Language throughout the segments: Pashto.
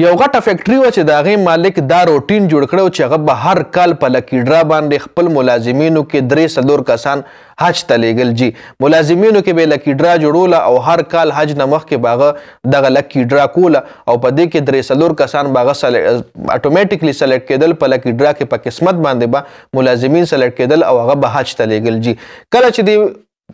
یو غټه فیکټری و چې د هغې مالک دا روټین جوړ کړی چې هغه به هر کال په لکیډرا باندې خپل ملازمینو کې درې څلور کسان حج ته لیږل جي ملازمینو کې به لکیډرا جوړوله او هر کال حج نه مخکې به هغه دغه لکیډرا کوله او په دې کې درې څلور کسان به هغه اټومیټیکلی سلیکټ کېدل په لکیډرا کې په قسمت باندې به با ملازمین سلیکټ کېدل او هغه به حج ته لیږل جي کله چې دی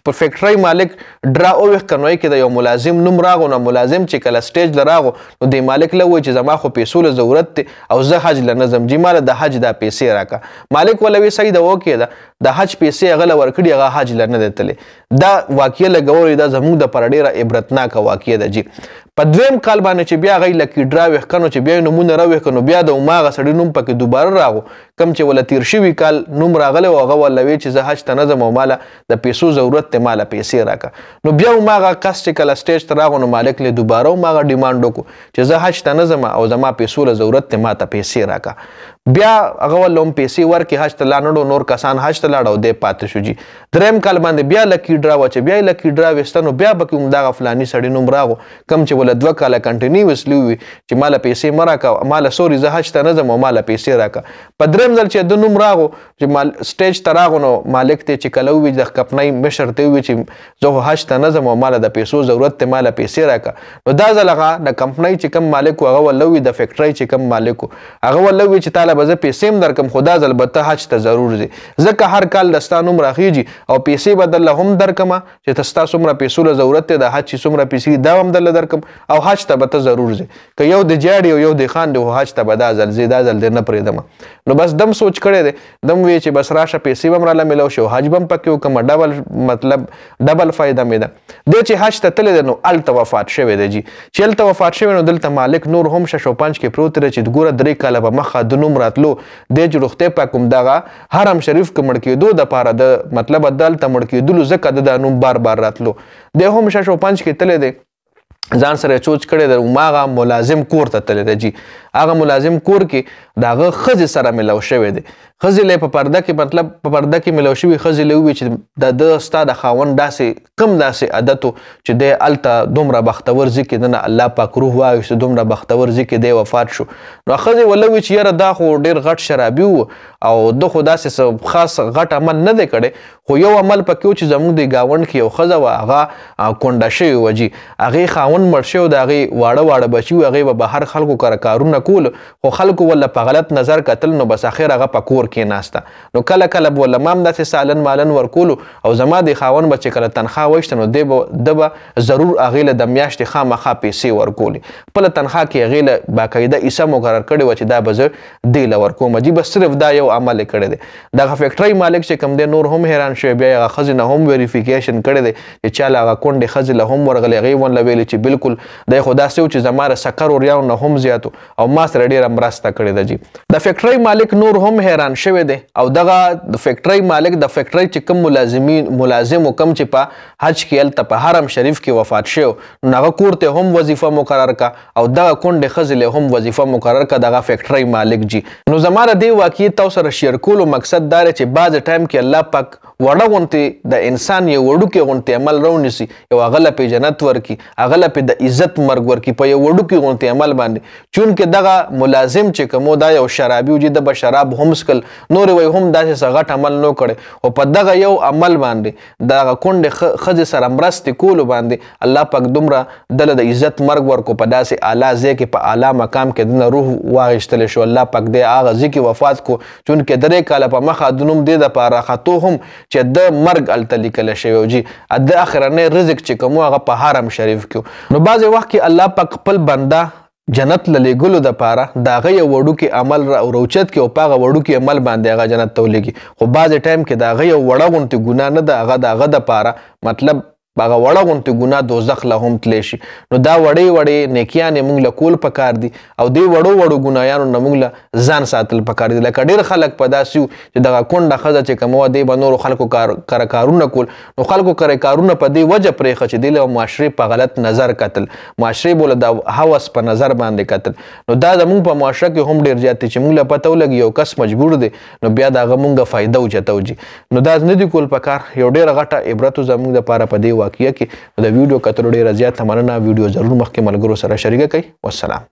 په فیکټری مالک ډرا او کنوي کې د یو ملازم نوم راغو نه ملازم چې کله سټیج لراغو نو د مالک له وای چې زما خو پیسو له ضرورت ته او زه حج له نظم جی مال د حج دا پیسې راکا مالک ولوي صحیح دا وکي دا د حج پیسې غل ورکړي هغه حج له نه دتلې دا واقعي لګوري دا زموږ د پرډیره عبرتناک واقعي ده جی په دویم کال باندې چې بیا غي لکی ډراوې کنو چې بیا نمونه راوې کنو بیا د ماغه سړی نوم پکې دوباره راغو کم چې ول تیر شوی کال نوم راغله او هغه ولوي چې زه حج ته نظم او مال د پیسو ضرورت ته مال پیسې راکا نو بیا ماغه کس چې کله سټیج ته راغو نو مالک له دوباره ماغه ډیماند وکړو چې زه حج ته نظم او زما پیسو له ضرورت ته ماته پیسې راکا بیا هغه ولوم پیسې ورکې حج ته لاړو نور کسان حج ته لاړو دی پاتې شو جی دریم کال باندې بیا لکی ډرا وچ بیا لکی ډرا وستنو بیا بکه موږ دا فلانی سړی نوم راغو کم چې ول دوه کال کنټینیوسلی وي چې مال پیسې مراکا مال سوري زه حج ته نه ځم مال پیسې راکا په دریم ځل چې د نوم راغو چې مال سټیج ته راغو نو مالک ته چې کلو وي د خپلې مشر ته وي چې زه حج ته نه ځم مال د پیسو ضرورت ته مال پیسې راکا نو دا ځل هغه د کمپنۍ چې کم مالک هغه ولوي د فیکټرۍ چې کم مالک هغه ولوي چې تعالی به زه پیسې هم درکم خو دا ځل به ته حج ته ضرور ځې ځکه هر کال د ستا نوم راخیږي او پیسې به درله هم درکمه چې ته ستا څومره پیسو له ضرورت دی د حج چې څومره پیسې دا هم درله درکم او حج ته به ته ضرور ځې که یو د جاړي او یو د خان دی خو حج ته به دا ځل ځې دا ځل دی نه پرېږدمه نو بس دم سوچ کړی دی دم وی چې بس راشه پیسې به هم راله میلاو شي او حج به هم پکې وکړم ډبل مطلب ډبل فایده مې ده دی چې حج ته تللی دی نو هلته وفات شوی دی جي چې هلته وفات شوی نو دلته مالک نور هم شش او پنج کې پروت دی چې ګوره درې کاله به مخه د نوم را راتلو د جوړخته په کوم دغه حرم شریف کې مړ کېدو د پاره د مطلب دل ته مړ کېدلو ځکه د نوم بار بار راتلو د هم شش او پنځ کې تل دی ځان سره چوچ کړي د ماغه ملازم کور ته تل دی جی هغه ملازم کور کې داغه خزه سره ملو شوی دی خزه له په پرده کې مطلب په پرده کې ملو شوی خزه له وی چې د د استاد خاون داسې کم داسې عادت چې د الته دومره بختور ځکه نه الله پاک روح وایي چې دومره بختور ځکه دی وفات شو نو خزه ولوي چې یره دا خو ډیر غټ شرابي وو او د خو داسې خاص غټ عمل نه دی کړي خو یو عمل پکې چې زموږ د گاوند کې یو خزه و هغه کونډه شوی وږي هغه خاون مرشه او د هغه واړه واړه بچي هغه به بهر خلکو کار کارونه کول خو خلکو ول په غلط نظر قتل نو بس اخر هغه په کور کې ناشته نو کله کله ول مام داسې سالن مالن ورکول او زما د خاون بچ کله تنخواه وشته نو دی به ضرور اغه له د میاشتې خامخا پیسې ورکول په تنخواه کې اغه له باقاعده ایسه مقرر کړي و چې دا بزر دی لور کوم جی بس صرف دا یو عمل کړي دی دغه فیکټری مالک چې کم دی نور هم حیران شوی بیا هغه خزینه هم ویریفیکیشن کړي دی چې چاله هغه کونډې خزې له هم ورغلې هغې ونله ویلې چې بالکل دی خو داسې و چې زما سکر وریانو نه هم زیاتو او ما سره ډیره مرسته کړې ده جی د فیکټری مالک نور هم حیران شوی دی او دغه د فیکټری مالک د فیکټری چې کوم ملازمین ملازم کم چې په حج کې الته په حرم شریف کې وفات شو نغه کور ته هم وظیفه مقرر کا او دغه کونډ خزل هم وظیفه مقرر کا دغه فیکټری مالک جی نو زماره دی واقعي تاسو سره شیر کولو مقصد دا چې بعض ټایم کې الله پاک وړه غونته د انسان یو وړو کې غونته عمل رونیسي یو غله په جنت ورکی اغله په د عزت مرګ ورکی په یو وړو کې غونته عمل باندې چون کې دغه دغه ملازم چې کوم دا یو شرابي وجي د بشراب هم سکل نور وي هم داسې سغټ عمل نو کړي او په دغه یو عمل باندې دغه کونډې خځې سره مرستې کولو باندې الله پاک دومره دله د عزت مرګ ورکو په داسې اعلی ځای کې په اعلی مقام کې دنه روح واغشتل شو الله پاک دې هغه ځکه وفات کو چون کې درې کاله په مخه دنوم دې د پاره خطو هم چې د مرګ الته لیکل شوی جی د اخرنه رزق چې کوم هغه په حرم شریف کې نو بعضی وخت کې الله پاک خپل بنده جنت للګلو د پاره داغه یو وړوکی عمل را اوروچت کې او پاغه وړوکی عمل باندې هغه جنت تولېږي خو بعض ټایم کې داغه یو وړه غونتی ګنا نه د هغه داغه د پاره مطلب باغه وړه غونټې ګناه دوزخ له هم تلی شي نو دا وړې وړې نیکیانې موږ له کول پکار دي او دې وړو وړو ګناهیانو نه موږ له ځان ساتل پکار دي لکه ډېر خلک په داسې وو چې دغه کونډه ښځه چې کومه وه دې به نورو خلکو کار کره کارونه کول نو خلکو کره کارونه په دې وجه پرېښه چې دې له معاشرې په غلط نظر کتل معاشرې بوله د هوس په نظر باندې کتل نو دا زموږ په معاشره کې هم ډېر زیات دي چې موږ له پته ولګي یو کس مجبور دی نو بیا د هغه موږ فایده وچتوجي نو دا نه دي کول پکار یو ډېره غټه عبرت زموږ د پاره په دې واقعیا کې نو د ویډیو کتلو ډیره زیات مننه ویډیو ضرور مخکې ملګرو سره شریک کړئ والسلام